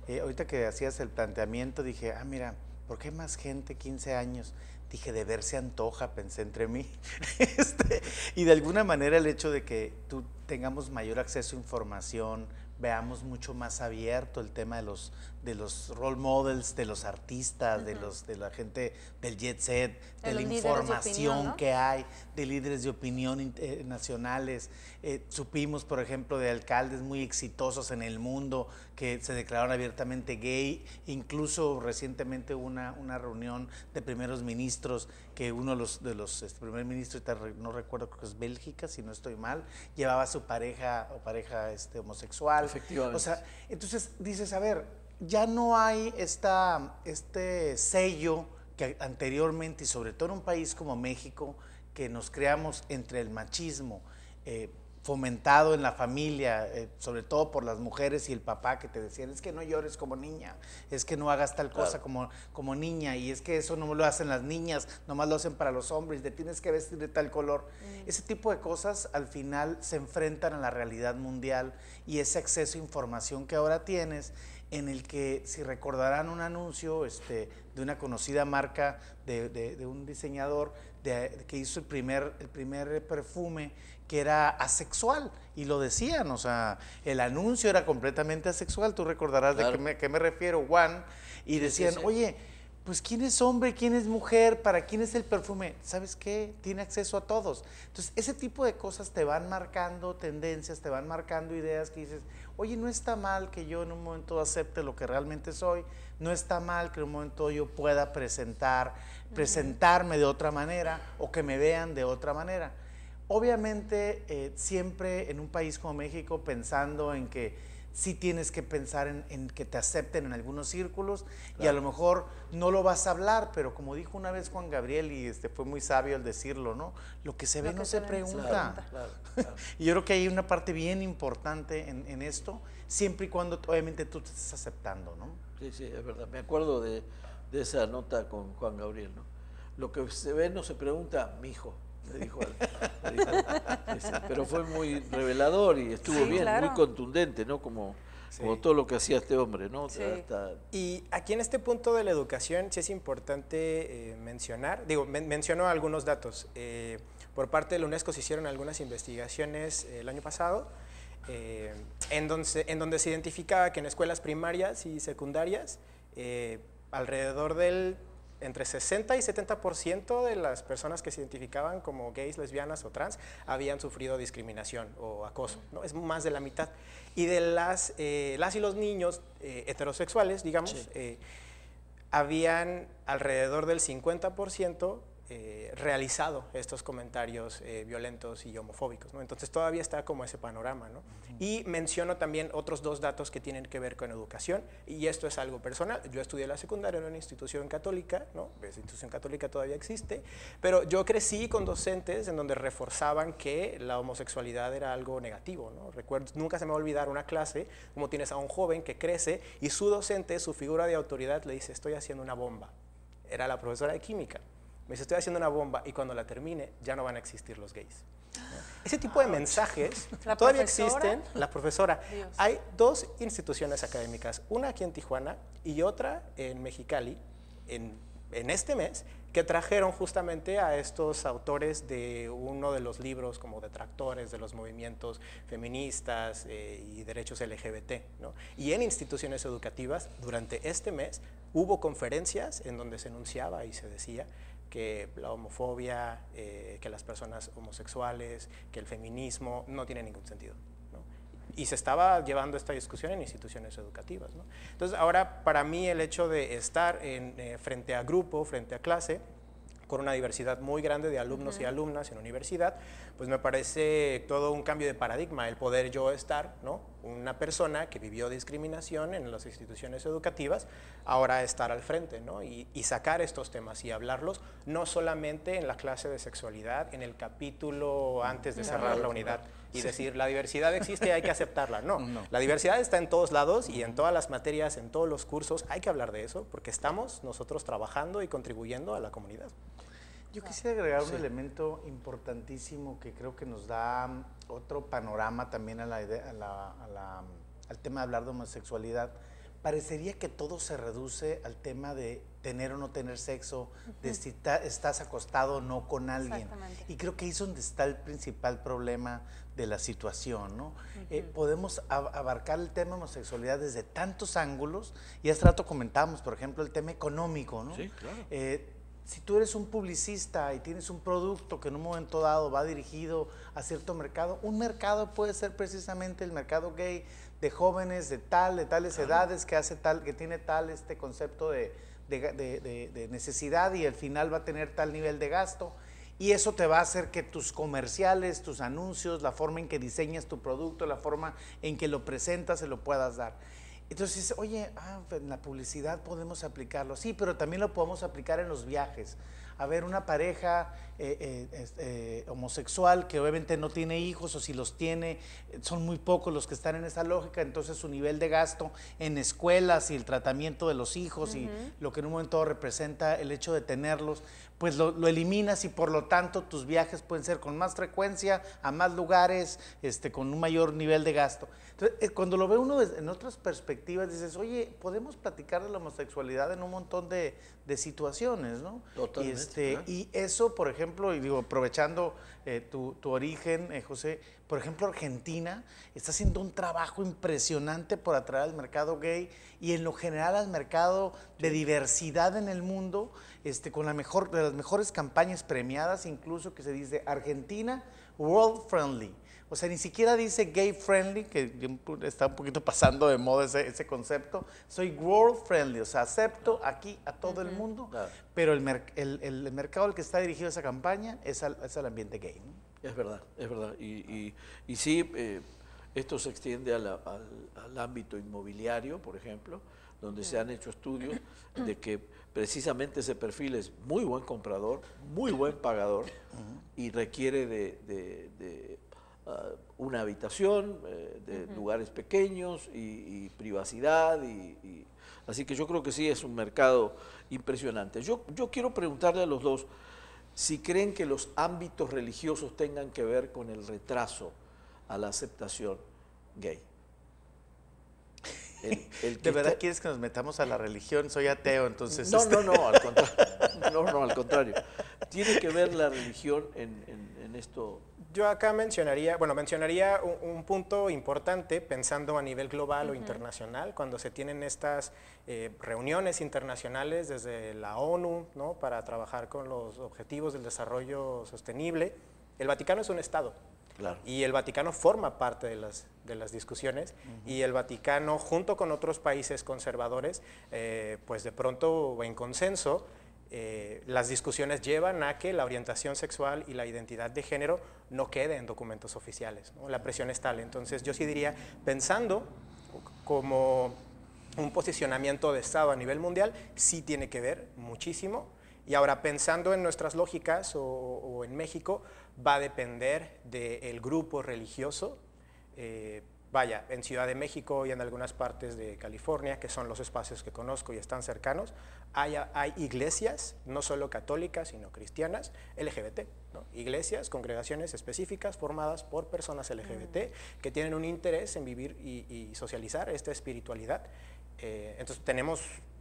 Eh, ahorita que hacías el planteamiento dije, ah, mira, ¿por qué más gente, 15 años? Dije, de ver se antoja, pensé entre mí. Este, y de alguna manera el hecho de que tú tengamos mayor acceso a información, veamos mucho más abierto el tema de los, de los role models, de los artistas, de, los, de la gente del jet set, de, la información que hay, de líderes de opinión eh, nacionales. Eh, supimos, por ejemplo, de alcaldes muy exitosos en el mundo que se declararon abiertamente gay, incluso recientemente una, una reunión de primeros ministros que uno de los, de los este, primer ministros no recuerdo, creo que es Bélgica, si no estoy mal, llevaba a su pareja o pareja este, homosexual. entonces dices, a ver, ya no hay esta, este sello que anteriormente, y sobre todo en un país como México, que nos creamos entre el machismo, eh, fomentado en la familia, eh, sobre todo por las mujeres y el papá que te decían, es que no llores como niña, es que no hagas tal cosa como, como niña, y es que eso no lo hacen las niñas, nomás lo hacen para los hombres, te tienes que vestir de tal color. Mm. Ese tipo de cosas al final se enfrentan a la realidad mundial y ese acceso a información que ahora tienes en el que, si recordarán un anuncio este, de una conocida marca de, un diseñador que hizo el primer, el primer perfume que era asexual. Y lo decían, o sea, el anuncio era completamente asexual. Tú recordarás de qué me, refiero, Juan. Y decían, oye, pues quién es hombre, quién es mujer, para quién es el perfume. ¿Sabes qué? Tiene acceso a todos. Entonces, ese tipo de cosas te van marcando tendencias, te van marcando ideas que dices, oye, no está mal que yo en un momento acepte lo que realmente soy, no está mal que en un momento yo pueda presentar, presentarme de otra manera o que me vean de otra manera. Obviamente, eh, siempre en un país como México, pensando en que sí tienes que pensar en, que te acepten en algunos círculos y a lo mejor no lo vas a hablar, pero como dijo una vez Juan Gabriel, y este fue muy sabio al decirlo, ¿no? Lo que se ve no se, pregunta. y yo creo que hay una parte bien importante en, esto, siempre y cuando obviamente tú te estés aceptando, ¿no? Sí, sí, es verdad. Me acuerdo de, esa nota con Juan Gabriel, ¿no? Lo que se ve no se pregunta, mijo pero fue muy revelador y estuvo bien, muy contundente, ¿no? Como, como todo lo que hacía este hombre, ¿no? Y aquí en este punto de la educación sí es importante eh, mencionar, digo, mencionó algunos datos. Eh, por parte de la UNESCO se hicieron algunas investigaciones eh, el año pasado. en, donde, en donde se identificaba que en escuelas primarias y secundarias alrededor del entre 60 y 70% de las personas que se identificaban como gays, lesbianas o trans habían sufrido discriminación o acoso, ¿no? Es más de la mitad. Y de las, eh, las y los niños eh, heterosexuales, digamos, eh, habían alrededor del 50% eh, realizado estos comentarios eh, violentos y homofóbicos. Entonces todavía está como ese panorama. Y menciono también otros dos datos que tienen que ver con educación, y esto es algo personal. Yo estudié la secundaria en una institución católica, ¿no? institución católica todavía existe, pero yo crecí con docentes en donde reforzaban que la homosexualidad era algo negativo. Recuerdo, nunca se me va a olvidar una clase, como tienes a un joven que crece y su docente, su figura de autoridad, le dice, estoy haciendo una bomba. Era la profesora de química. Me estoy haciendo una bomba y cuando la termine ya no van a existir los gays. Ese tipo de mensajes todavía existen. La profesora. Hay dos instituciones académicas, una aquí en Tijuana y otra en Mexicali, en, este mes, que trajeron justamente a estos autores de uno de los libros como detractores de los movimientos feministas eh, y derechos LGBT. Y en instituciones educativas, durante este mes, hubo conferencias en donde se enunciaba y se decía que la homofobia, eh, que las personas homosexuales, que el feminismo, no tiene ningún sentido. Y se estaba llevando esta discusión en instituciones educativas. Entonces, ahora para mí el hecho de estar eh, frente a grupo, frente a clase, con una diversidad muy grande de alumnos y alumnas en universidad, pues me parece todo un cambio de paradigma, el poder yo estar, ¿no? Una persona que vivió discriminación en las instituciones educativas, ahora estar al frente, Y, sacar estos temas y hablarlos, no solamente en la clase de sexualidad, en el capítulo antes de cerrar la unidad. Y decir, la diversidad existe, hay que aceptarla. no, la diversidad está en todos lados y en todas las materias, en todos los cursos. Hay que hablar de eso porque estamos nosotros trabajando y contribuyendo a la comunidad. Yo quisiera agregar un elemento importantísimo que creo que nos da mm, otro panorama también a la, mm, al tema de hablar de homosexualidad. Parecería que todo se reduce al tema de tener o no tener sexo, de si estás acostado o no con alguien. Y creo que ahí es donde está el principal problema de la situación, ¿no? Eh, podemos abarcar el tema de homosexualidad desde tantos ángulos, y hace rato comentábamos, por ejemplo, el tema económico, ¿no? Eh, si tú eres un publicista y tienes un producto que en un momento dado va dirigido a cierto mercado, un mercado puede ser precisamente el mercado gay de jóvenes de tal, de tales edades, que hace tal, que tiene tal este concepto de, de, necesidad y al final va a tener tal nivel de gasto. Y eso te va a hacer que tus comerciales, tus anuncios, la forma en que diseñas tu producto, la forma en que lo presentas, se lo puedas dar. Entonces, oye, ah, pues, en la publicidad podemos aplicarlo, sí, pero también lo podemos aplicar en los viajes. A ver, una pareja eh, eh, eh, homosexual que obviamente no tiene hijos o si los tiene, son muy pocos los que están en esa lógica, entonces su nivel de gasto en escuelas y el tratamiento de los hijos y lo que en un momento representa el hecho de tenerlos, pues lo, eliminas y por lo tanto tus viajes pueden ser con más frecuencia, a más lugares, este, con un mayor nivel de gasto. Entonces, eh, cuando lo ve uno en otras perspectivas, dices, oye, podemos platicar de la homosexualidad en un montón de, situaciones, ¿no? Este, y eso, por ejemplo, y digo, aprovechando eh, tu, origen, eh, José, por ejemplo, Argentina está haciendo un trabajo impresionante por atraer al mercado gay y en lo general al mercado de diversidad en el mundo. Este, con la mejor, de las mejores campañas premiadas, incluso que se dice Argentina World Friendly. O sea, ni siquiera dice gay friendly, que está un poquito pasando de moda ese, ese concepto. Soy world friendly, o sea, acepto aquí a todo el mundo, pero el, el, mercado al que está dirigido esa campaña es al, ambiente gay. Es verdad, es verdad. Y, y, sí, eh, esto se extiende al, ámbito inmobiliario, por ejemplo, donde se han hecho estudios de que precisamente ese perfil es muy buen comprador, muy buen pagador y requiere de, ah, una habitación, eh, de lugares pequeños y, privacidad. así que yo creo que sí es un mercado impresionante. yo quiero preguntarle a los dos si creen que los ámbitos religiosos tengan que ver con el retraso a la aceptación gay. ¿De verdad quieres que nos metamos a la religión? Soy ateo, entonces... No, este. no, no, al contrario. No, al contrario. Tiene que ver la religión en, esto. Yo acá mencionaría, bueno, mencionaría un, punto importante pensando a nivel global o internacional, cuando se tienen estas eh, reuniones internacionales desde la ONU, ¿no? Para trabajar con los objetivos del desarrollo sostenible. El Vaticano es un Estado, y el Vaticano forma parte de las, discusiones y el Vaticano, junto con otros países conservadores, eh, pues de pronto en consenso, eh, las discusiones llevan a que la orientación sexual y la identidad de género no queden en documentos oficiales. La presión es tal. Entonces yo sí diría, pensando como un posicionamiento de Estado a nivel mundial, sí tiene que ver muchísimo y ahora, pensando en nuestras lógicas o, en México, va a depender del grupo religioso. Eh, vaya, en Ciudad de México y en algunas partes de California, que son los espacios que conozco y están cercanos, hay, hay iglesias, no solo católicas, sino cristianas, LGBT. Iglesias, congregaciones específicas formadas por personas LGBT mm. que tienen un interés en vivir y, socializar esta espiritualidad. Eh, entonces tenemos,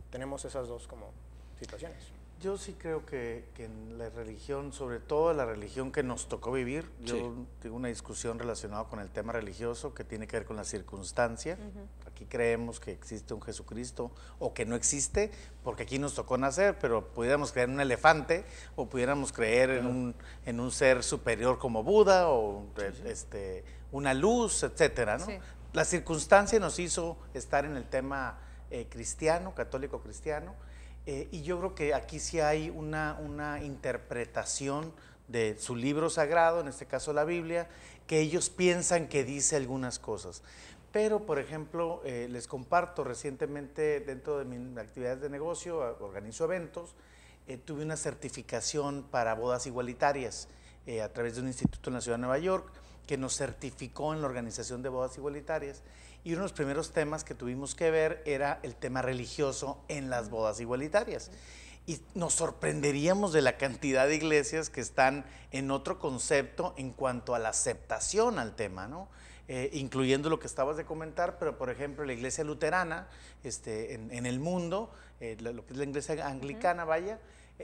tenemos esas dos como situaciones. Yo sí creo que, en la religión, sobre todo la religión que nos tocó vivir, yo tengo una discusión relacionada con el tema religioso que tiene que ver con la circunstancia. Aquí creemos que existe un Jesucristo o que no existe, porque aquí nos tocó nacer, pero pudiéramos creer en un elefante o pudiéramos creer en, un, en un ser superior como Buda o eh, este, una luz, etcétera. La circunstancia nos hizo estar en el tema eh, cristiano, católico cristiano eh, y yo creo que aquí sí hay una, interpretación de su libro sagrado, en este caso la Biblia, que ellos piensan que dice algunas cosas. Pero, por ejemplo, eh, les comparto recientemente dentro de mis actividades de negocio, organizo eventos, eh, tuve una certificación para bodas igualitarias a través de un instituto en la ciudad de Nueva York que nos certificó en la organización de bodas igualitarias y uno de los primeros temas que tuvimos que ver era el tema religioso en las bodas igualitarias. Y nos sorprenderíamos de la cantidad de iglesias que están en otro concepto en cuanto a la aceptación al tema, ¿no? Eh, incluyendo lo que estabas de comentar, pero por ejemplo la iglesia luterana este, en, el mundo, eh, lo que es la iglesia anglicana, vaya,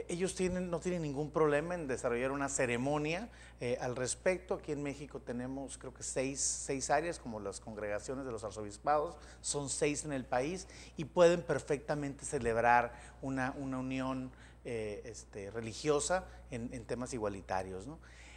ellos no tienen ningún problema en desarrollar una ceremonia eh, al respecto. Aquí en México tenemos creo que seis, seis, áreas, como las congregaciones de los arzobispados, son seis en el país y pueden perfectamente celebrar una, unión eh, este, religiosa en, temas igualitarios.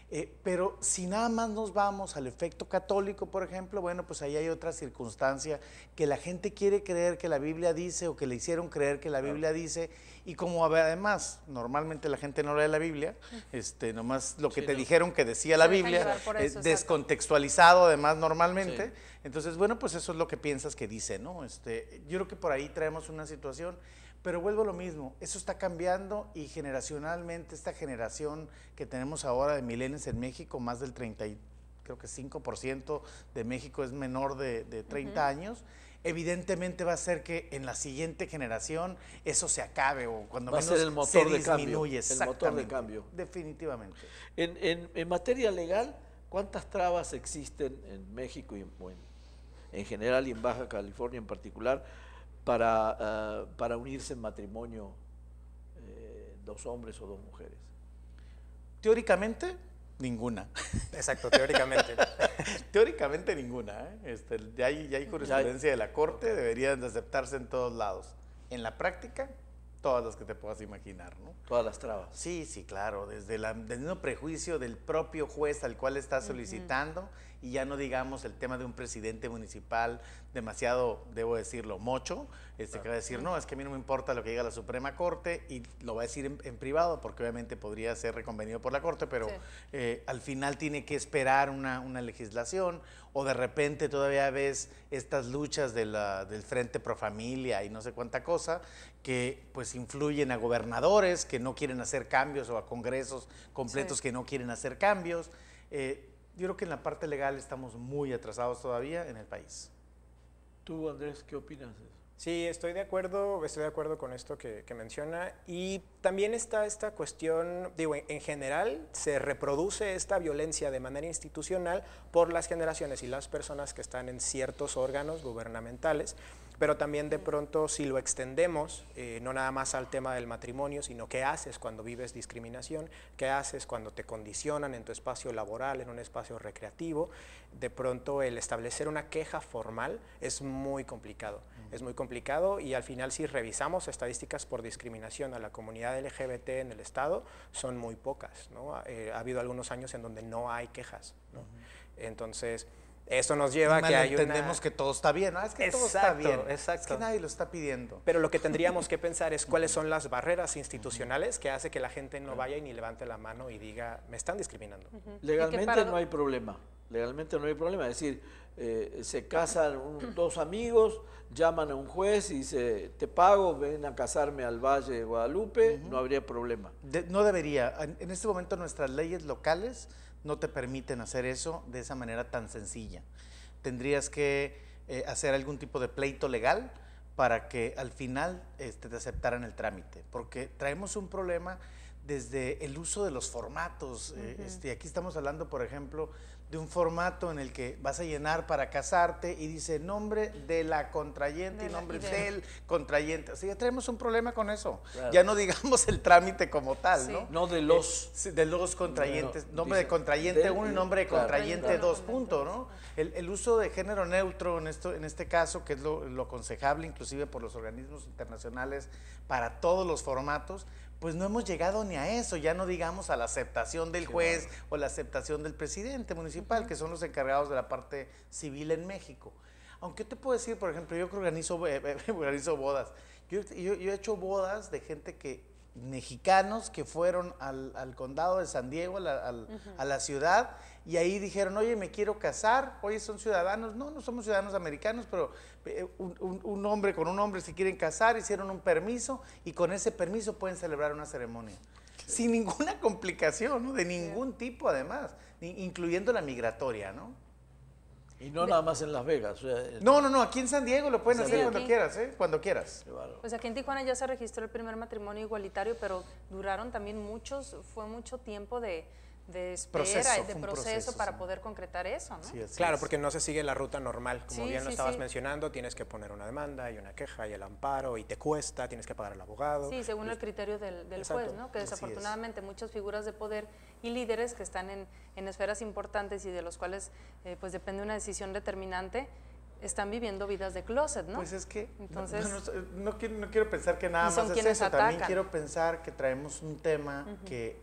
Eh, pero si nada más nos vamos al efecto católico, por ejemplo, bueno, pues ahí hay otra circunstancia que la gente quiere creer que la Biblia dice o que le hicieron creer que la Biblia dice, y como además normalmente la gente no lee la Biblia, este, nomás lo que te dijeron que decía la Biblia, eh, es descontextualizado además normalmente, entonces bueno, pues eso es lo que piensas que dice, ¿no? Este, yo creo que por ahí traemos una situación. Pero vuelvo a lo mismo, eso está cambiando y generacionalmente esta generación que tenemos ahora de milenios en México, más del 30, creo que 5% de México es menor de, 30 años, evidentemente va a ser que en la siguiente generación eso se acabe o cuando va menos a ser el motor se disminuye. Cambio, el motor de cambio. Definitivamente. En, en, materia legal, ¿cuántas trabas existen en México y en, en general y en Baja California en particular? para, eh, para unirse en matrimonio eh, dos hombres o dos mujeres? Teóricamente, ninguna. Exacto, teóricamente. teóricamente ninguna. ¿eh? Este, ya, hay, ya hay jurisprudencia de la Corte, deberían de aceptarse en todos lados. En la práctica, todas las que te puedas imaginar, ¿no? Todas las trabas. Sí, sí, claro, desde, el mismo prejuicio del propio juez al cual está solicitando y ya no digamos el tema de un presidente municipal demasiado, debo decirlo, mocho, este, que va a decir, no, es que a mí no me importa lo que diga la Suprema Corte y lo va a decir en, privado porque obviamente podría ser reconvenido por la Corte, pero eh, al final tiene que esperar una, una legislación, o de repente todavía ves estas luchas de del Frente Pro Familia y no sé cuánta cosa, que pues influyen a gobernadores que no quieren hacer cambios o a congresos completos que no quieren hacer cambios. Eh, yo creo que en la parte legal estamos muy atrasados todavía en el país. ¿Tú, Andrés, qué opinas de Sí, estoy de acuerdo, estoy de acuerdo con esto que, menciona. Y también está esta cuestión, digo, en, general se reproduce esta violencia de manera institucional por las generaciones y las personas que están en ciertos órganos gubernamentales pero también de pronto si lo extendemos, eh, no nada más al tema del matrimonio, sino qué haces cuando vives discriminación, qué haces cuando te condicionan en tu espacio laboral, en un espacio recreativo, de pronto el establecer una queja formal es muy complicado, es muy complicado y al final si revisamos estadísticas por discriminación a la comunidad LGBT en el Estado, son muy pocas, ¿no? Eh, ha habido algunos años en donde no hay quejas, ¿no? Entonces, eso nos lleva a que hay entendemos que todo está bien, es que todo está bien, es que nadie lo está pidiendo. Pero lo que tendríamos que pensar es cuáles son las barreras institucionales que hace que la gente no vaya y ni levante la mano y diga, me están discriminando. Legalmente no hay problema, legalmente no hay problema, es decir, eh, se casan dos amigos, llaman a un juez y dice, te pago, ven a casarme al Valle de Guadalupe, no habría problema. no debería, en este momento nuestras leyes locales no te permiten hacer eso de esa manera tan sencilla. Tendrías que eh, hacer algún tipo de pleito legal para que al final este, te aceptaran el trámite, porque traemos un problema desde el uso de los formatos. Eh, este, aquí estamos hablando, por ejemplo, de un formato en el que vas a llenar para casarte y dice nombre de la contrayente y nombre del contrayente. sea, ya tenemos un problema con eso. Ya no digamos el trámite como tal, ¿no? No de los. Eh, de los contrayentes. nombre de contrayente 1 y nombre de contrayente 2, punto, ¿no? El, uso de género neutro en, esto, en este caso, que es lo, lo aconsejable inclusive por los organismos internacionales para todos los formatos, pues no hemos llegado ni a eso, ya no digamos a la aceptación del juez o la aceptación del presidente municipal, que son los encargados de la parte civil en México. Aunque yo te puedo decir, por ejemplo, yo que organizo, bodas. yo, yo, he hecho bodas de gente que mexicanos que fueron al, condado de San Diego, a la ciudad, y ahí dijeron, oye, me quiero casar, oye, son ciudadanos, no, no somos ciudadanos americanos, pero eh, un, hombre con un hombre se quieren casar, hicieron un permiso y con ese permiso pueden celebrar una ceremonia sin ninguna complicación, de ningún tipo además, incluyendo la migratoria, ¿no? Y no nada más en Las Vegas. No, no, no, aquí en San Diego lo pueden hacer cuando quieras, ¿eh? Cuando quieras. Pues aquí en Tijuana ya se registró el primer matrimonio igualitario, pero duraron también muchos, fue mucho tiempo de, de espera proceso, y de proceso, para poder concretar eso, ¿no? claro, porque no se sigue la ruta normal. Como bien lo estabas mencionando, tienes que poner una demanda y una queja y el amparo y te cuesta, tienes que pagar al abogado. Sí, según el criterio del, del juez, ¿no? Que desafortunadamente muchas figuras de poder y líderes que están en, esferas importantes y de los cuales eh, pues depende una decisión determinante, están viviendo vidas de closet, ¿no? Pues es que Entonces, no, quiero, pensar que nada más es eso. También quiero pensar que traemos un tema que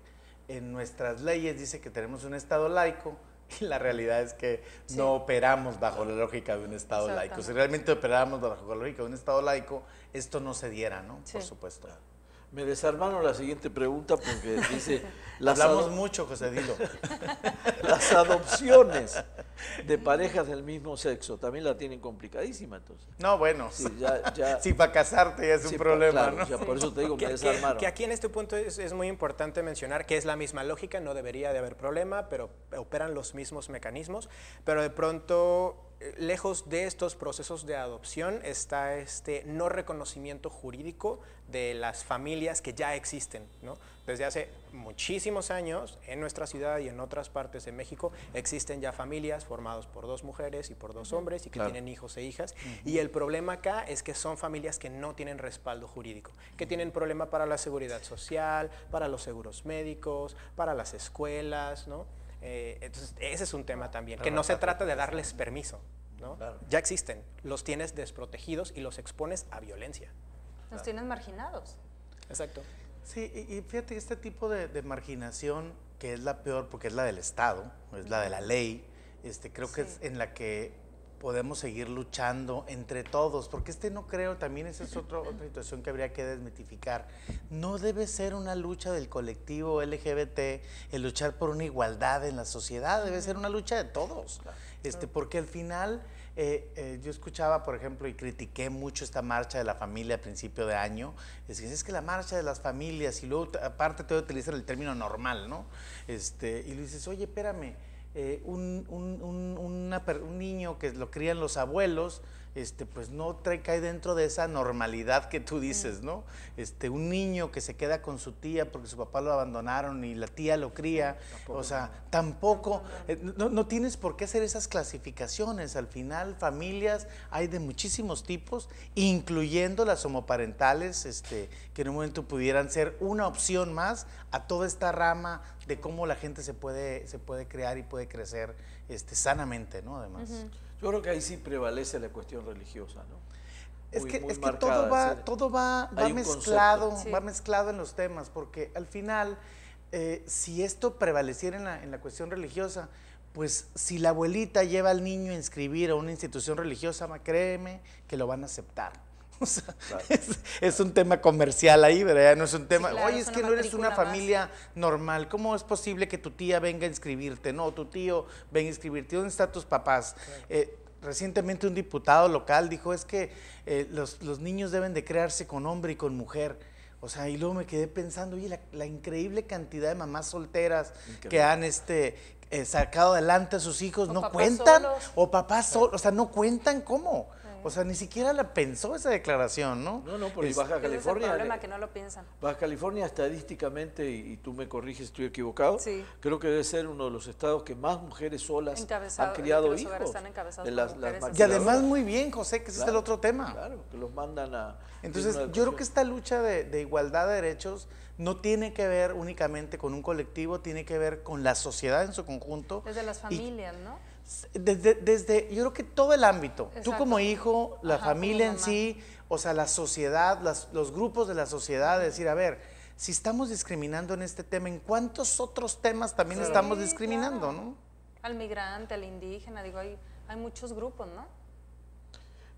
en nuestras leyes dice que tenemos un Estado laico y la realidad es que no operamos bajo la lógica de un Estado laico. Si realmente operáramos bajo la lógica de un Estado laico, esto no se diera, ¿no? Por supuesto. Me desarmaron la siguiente pregunta porque dice... Las Hablamos mucho, José Dilo. las adopciones de parejas del mismo sexo también la tienen complicadísima entonces. No, bueno. Sí, ya, ya, para casarte ya es un problema, por eso te digo que, me desarmaron. Que, aquí en este punto es, es, muy importante mencionar que es la misma lógica, no debería de haber problema, pero operan los mismos mecanismos, pero de pronto lejos de estos procesos de adopción está este no reconocimiento jurídico de las familias que ya existen. Desde hace muchísimos años, en nuestra ciudad y en otras partes de México, existen ya familias formadas por dos mujeres y por dos hombres y que tienen hijos e hijas. Y el problema acá es que son familias que no tienen respaldo jurídico, que tienen problema para la seguridad social, para los seguros médicos, para las escuelas, ¿no? Eh, entonces, ese es un tema también, que no se trata de darles permiso, ¿no? Ya existen, los tienes desprotegidos y los expones a violencia. Los tienes marginados. Exacto. Sí, y, fíjate, este tipo de, marginación, que es la peor porque es la del Estado, es la de la ley, este, creo que es en la que podemos seguir luchando entre todos, porque este no creo, también esa es otra situación que habría que desmitificar. No debe ser una lucha del colectivo LGBT el luchar por una igualdad en la sociedad, debe ser una lucha de todos, este, porque al final... Eh, eh, yo escuchaba, por ejemplo, y critiqué mucho esta marcha de la familia a principio de año. Es que es que la marcha de las familias, y luego aparte te utilizar el término normal, ¿no? Este, y le dices, oye, espérame, eh, un, un, un, un niño que lo crían los abuelos, este, pues no trae, cae dentro de esa normalidad que tú dices, ¿no? Este, un niño que se queda con su tía porque su papá lo abandonaron y la tía lo cría, o sea, tampoco, eh, no, tienes por qué hacer esas clasificaciones, al final familias hay de muchísimos tipos, incluyendo las homoparentales, este, que en un momento pudieran ser una opción más a toda esta rama de cómo la gente se puede, se puede crear y puede crecer este, sanamente, ¿no? Además. Yo creo que ahí sí prevalece la cuestión religiosa, ¿no? es que, todo va, todo va, mezclado, va mezclado en los temas, porque al final, eh, si esto prevaleciera en la, en la cuestión religiosa, pues si la abuelita lleva al niño a inscribir a una institución religiosa, créeme que lo van a aceptar es, un tema comercial ahí, ¿verdad? No es un tema, oye, es, que no eres una familia normal, ¿cómo es posible que tu tía venga a inscribirte? No, tu tío venga a inscribirte, ¿dónde están tus papás? Eh, recientemente un diputado local dijo, es que eh, los, los, niños deben de crearse con hombre y con mujer. O sea, y luego me quedé pensando, oye, la, increíble cantidad de mamás solteras que han este, eh, sacado adelante a sus hijos, ¿no cuentan? O papás solos, o sea, no cuentan cómo. O sea, ni siquiera la pensó esa declaración, ¿no? No, no, porque es, Baja California. Es el problema eh, que no lo piensan. Baja California estadísticamente, y, tú me corriges, estoy equivocado, creo que debe ser uno de los estados que más mujeres solas han criado hijos. en y además muy bien, José, que ese es el otro tema. Claro, que los mandan a... Entonces, yo creo que esta lucha de, igualdad de derechos no tiene que ver únicamente con un colectivo, tiene que ver con la sociedad en su conjunto. Desde las familias, ¿no? Desde, desde, yo creo que todo el ámbito, tú como hijo, la familia en sí, o sea, la sociedad, los grupos de la sociedad, decir, a ver, si estamos discriminando en este tema, ¿en cuántos otros temas también estamos discriminando, Al migrante, al indígena, digo, hay, hay muchos grupos, ¿no?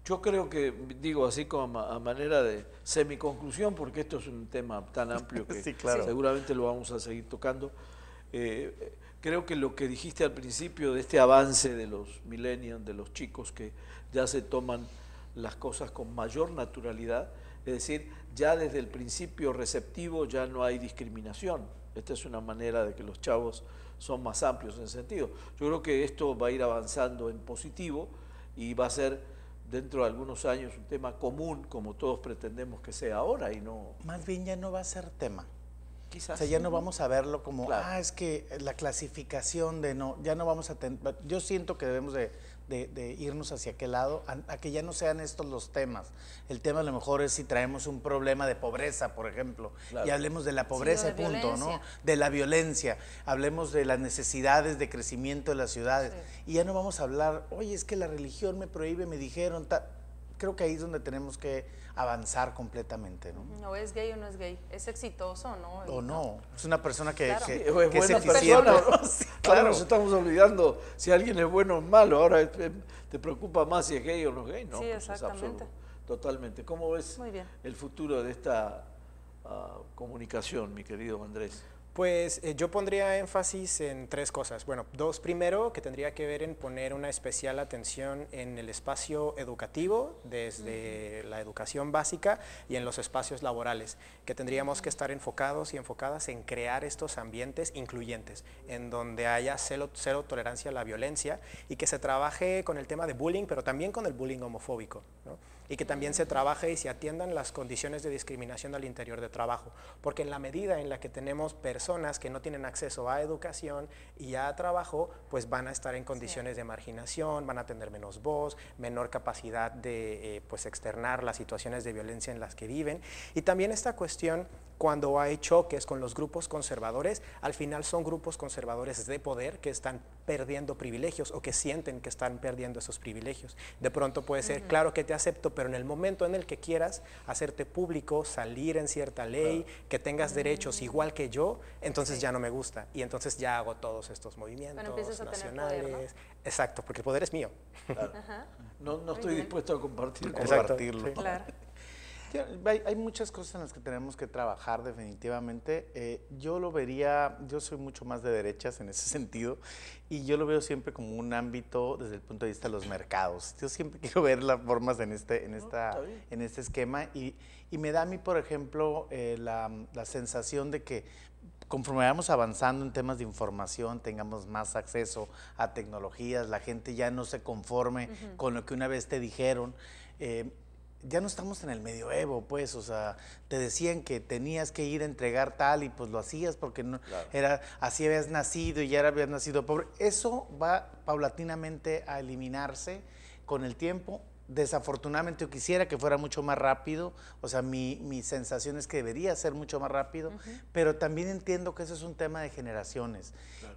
Yo creo que, digo así como a manera de semiconclusión, porque esto es un tema tan amplio que seguramente lo vamos a seguir tocando. Eh, creo que lo que dijiste al principio de este avance de los millennials, de los chicos que ya se toman las cosas con mayor naturalidad, es decir, ya desde el principio receptivo ya no hay discriminación. Esta es una manera de que los chavos son más amplios en sentido. Yo creo que esto va a ir avanzando en positivo y va a ser dentro de algunos años un tema común como todos pretendemos que sea ahora y no... Más bien ya no va a ser tema. O sea, ya no vamos a verlo como, ah, es que la clasificación de no, ya no vamos a tener, yo siento que debemos de, irnos hacia aquel lado, a, que ya no sean estos los temas. El tema a lo mejor es si traemos un problema de pobreza, por ejemplo, y hablemos de la pobreza, punto, ¿no? De la violencia, hablemos de las necesidades de crecimiento de las ciudades, y ya no vamos a hablar, oye, es que la religión me prohíbe, me dijeron, tal creo que ahí es donde tenemos que avanzar completamente, ¿no? No es gay o no es gay, es exitoso, ¿no? O no, es una persona que, es, eficiente. claro, nos estamos olvidando si alguien es bueno o malo, ahora eh, eh, te preocupa más si es gay o no es gay, ¿no? Sí, pues exactamente. Totalmente. ¿Cómo ves el futuro de esta ah, comunicación, mi querido Andrés? Pues eh, yo pondría énfasis en tres cosas. Bueno, dos primero que tendría que ver en poner una especial atención en el espacio educativo, desde la educación básica y en los espacios laborales, que tendríamos que estar enfocados y enfocadas en crear estos ambientes incluyentes, en donde haya cero, tolerancia a la violencia y que se trabaje con el tema de bullying, pero también con el bullying homofóbico y que también se trabaje y se atiendan las condiciones de discriminación al interior de trabajo, porque en la medida en la que tenemos personas que no tienen acceso a educación y a trabajo, pues van a estar en condiciones de marginación, van a tener menos voz, menor capacidad de eh, pues externar las situaciones de violencia en las que viven y también esta cuestión cuando hay choques con los grupos conservadores, al final son grupos conservadores de poder que están perdiendo privilegios o que sienten que están perdiendo esos privilegios. De pronto puede ser, claro que te acepto, pero en el momento en el que quieras hacerte público, salir en cierta ley, que tengas mm. derechos igual que yo, entonces ya no me gusta y entonces ya hago todos estos movimientos nacionales. Exacto, porque el poder es mío. No, estoy dispuesto a compartirlo. Hay, muchas cosas en las que tenemos que trabajar definitivamente. Eh, yo lo vería, yo soy mucho más de derechas en ese sentido y yo lo veo siempre como un ámbito desde el punto de vista de los mercados. Yo siempre quiero ver las formas en este, en esta, en este esquema y, me da a mí, por ejemplo, eh, la, sensación de que conforme vamos avanzando en temas de información, tengamos más acceso a tecnologías, la gente ya no se conforme con lo que una vez te dijeron. Eh, ya no estamos en el medioevo, pues, o sea, te decían que tenías que ir a entregar tal y pues lo hacías porque no era así habías nacido y ya habías nacido pobre. Eso va paulatinamente a eliminarse con el tiempo desafortunadamente yo quisiera que fuera mucho más rápido, o sea, mi, sensación es que debería ser mucho más rápido, pero también entiendo que eso es un tema de generaciones.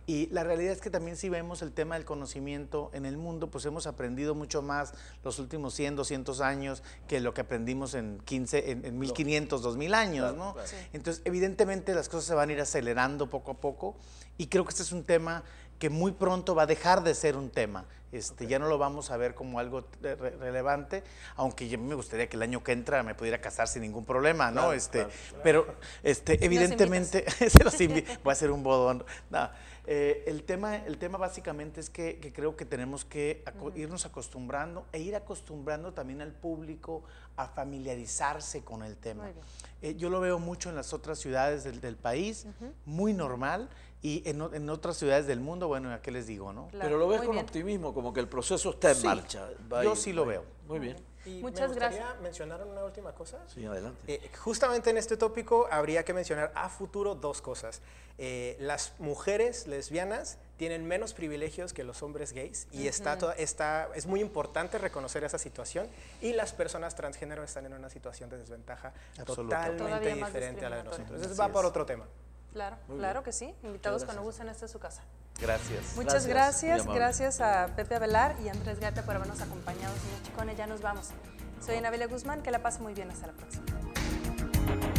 Y la realidad es que también si vemos el tema del conocimiento en el mundo, pues hemos aprendido mucho más los últimos 100, 200 años que lo que aprendimos en, 15, en, 1500, 2000 años, ¿no? Entonces, evidentemente las cosas se van a ir acelerando poco a poco y creo que este es un tema que muy pronto va a dejar de ser un tema este, Ya no lo vamos a ver como algo relevante, aunque me gustaría que el año que entra me pudiera casar sin ningún problema, ¿no? Este, pero este, evidentemente, se los voy a ser un bodón. Eh, el, tema, básicamente es que, creo que tenemos que irnos acostumbrando e ir acostumbrando también al público a familiarizarse con el tema. Eh, yo lo veo mucho en las otras ciudades del, país, muy normal. Y en, otras ciudades del mundo, bueno, ¿a qué les digo, no? Pero lo ves con optimismo, como que el proceso está en marcha. yo sí lo veo. Muy bien. Muchas me gracias. mencionar una última cosa. Sí, adelante. Eh, justamente en este tópico habría que mencionar a futuro dos cosas. Eh, las mujeres lesbianas tienen menos privilegios que los hombres gays y está, está, es muy importante reconocer esa situación y las personas transgénero están en una situación de desventaja totalmente diferente a la de nosotros. Entonces va por otro tema. Claro, claro que sí. Invitados cuando gusten, esta su casa. Gracias. Muchas gracias. Gracias, a Pepe Avelar y Andrés Gata por habernos acompañado. Señor Chicone, ya nos vamos. Soy Anabela Guzmán. Que la pase muy bien. Hasta la próxima.